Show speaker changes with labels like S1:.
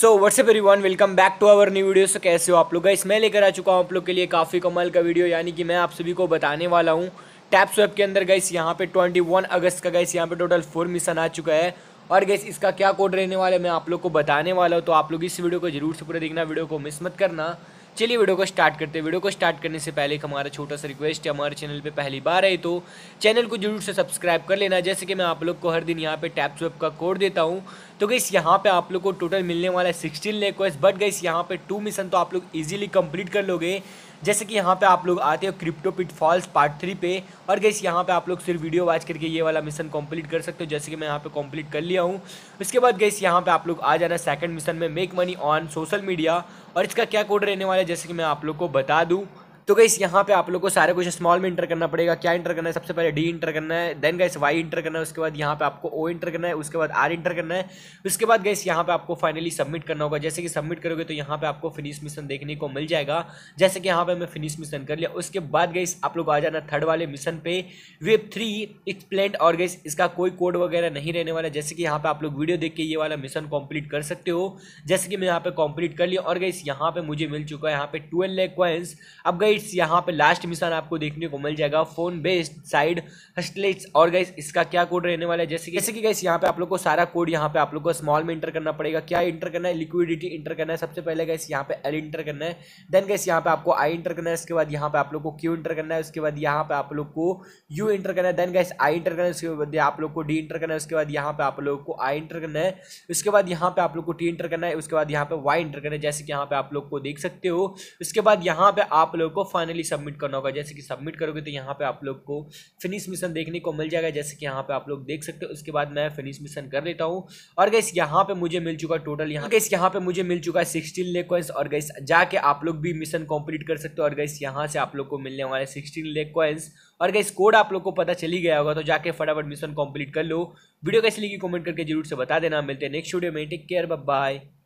S1: so hey everyone welcome back to our new video so कैसे हो आप लोग गाइस मैं लेकर आ चुका हूँ आप लोग के लिए काफ़ी कमाल का वीडियो यानी कि मैं आप सभी को बताने वाला हूँ टैप स्वैप के अंदर गाइस यहाँ पे 21 अगस्त का गाइस यहाँ पे टोटल फोर मिशन आ चुका है और गैस इसका क्या कोड रहने वाला है मैं आप लोग को बताने वाला हूँ तो आप लोग इस वीडियो को जरूर से पूरा देखना वीडियो को मिस मत करना चलिए वीडियो को स्टार्ट करते हैं वीडियो को स्टार्ट करने से पहले एक हमारा छोटा सा रिक्वेस्ट है हमारे चैनल पे पहली बार है तो चैनल को जरूर से सब्सक्राइब कर लेना जैसे कि मैं आप लोग को हर दिन यहाँ पे टैप स्वैप का कोड देता हूँ तो गई यहाँ पे आप लोग को टोटल मिलने वाला है सिक्सटीन लेक क्वेस्ट बट गई यहाँ पे टू मिशन तो आप लोग इजीली कंप्लीट कर लोगे जैसे कि यहाँ पे आप लोग आते हो crypto pitfalls part three पे और गई यहाँ पे आप लोग सिर्फ वीडियो वॉच करके ये वाला मिशन कंप्लीट कर सकते हो जैसे कि मैं यहाँ पे कंप्लीट कर लिया हूँ उसके बाद गई यहाँ पे आप लोग आ जाना सेकंड मिशन में make money on social media और इसका क्या कोड रहने वाला है जैसे कि मैं आप लोग को बता दूँ तो गई यहाँ पे आप लोग को सारे कुछ स्मॉल में इंटर करना पड़ेगा क्या इंटर करना है सबसे पहले डी इंटर करना है देन गैस वाई इंटर करना है उसके बाद यहाँ पे आपको ओ इंटर करना है उसके बाद आर इंटर करना है उसके बाद गैस यहाँ पे आपको फाइनली सबमिट करना होगा जैसे कि सबमिट करोगे तो यहाँ पे आपको फिनिश मिशन देखने को मिल जाएगा जैसे कि यहाँ पे मैं फिनिश मिशन कर लिया उसके बाद गई आप लोग आ जाना थर्ड वाले मिशन पे वेब थ्री एक्सप्लेन और गई इसका कोई कोड वगैरह नहीं रहने वाला जैसे कि यहाँ पे आप लोग वीडियो देख के ये वाला मिशन कॉम्प्लीट कर सकते हो जैसे कि मैं यहाँ पे कॉम्प्लीट कर लिया और गई यहाँ पे मुझे मिल चुका है यहाँ पे ट्वेल्व लेक क्वेंस अब गई गाइस यहाँ पे लास्ट मिशन आपको देखने को मिल जाएगा फोन बेस्ड साइड हस्टलेट्स और गाइस इसका क्या कोड रहने वाला है जैसे कि जैसे कि गाइस यहाँ पे आप लोग को सारा कोड यहाँ पे आप लोग को स्मॉल में इंटर करना पड़ेगा क्या इंटर करना है लिक्विडिटी इंटर करना है सबसे पहले गाइस यहाँ पे एल इंटर करना है देन गाइस यहाँ पे आपको आई इंटर करना है उसके बाद यहाँ पे आप लोग को क्यू इंटर करना है उसके बाद यहाँ पे आप लोग को यू इंटर करना है देन गाइस आई इंटर करना है उसके बाद आप लोग को डी इंटर करना है उसके बाद यहाँ पे आप लोग को आई इंटर करना है उसके बाद यहाँ पे आप लोग को टी इंटर करना है उसके बाद यहाँ पे वाई इंटर करना है जैसे कि यहाँ पे आप लोग को देख सकते हो उसके बाद यहाँ पे आप लोग को फाइनली सबमिट करना होगा जैसे कि सबमिट करोगे तो यहाँ पे आप लोग को फिनिश मिशन देखने को मिल जाएगा जैसे कि यहाँ पे आप लोग देख सकते हो उसके बाद मैं फिनिश मिशन कर लेता हूँ और गैस यहाँ पे मुझे मिल चुका टोटल यहाँ गैस यहाँ पे मुझे मिल चुका है सिक्सटीन लेक कॉइन्स और गैस जाके आप लोग भी मिशन कंप्लीट कर सकते हो और गैस यहाँ से आप लोग को मिलने वाले सिक्सटीन लेक कॉइन्स और गैस कोड आप लोग को पता चली गया होगा तो जाके फटाफट मिशन कंप्लीट कर लो वीडियो कैसे लगी कमेंट करके जरूर से बता देना मिलते हैं नेक्स्ट वीडियो में टेक केयर बाय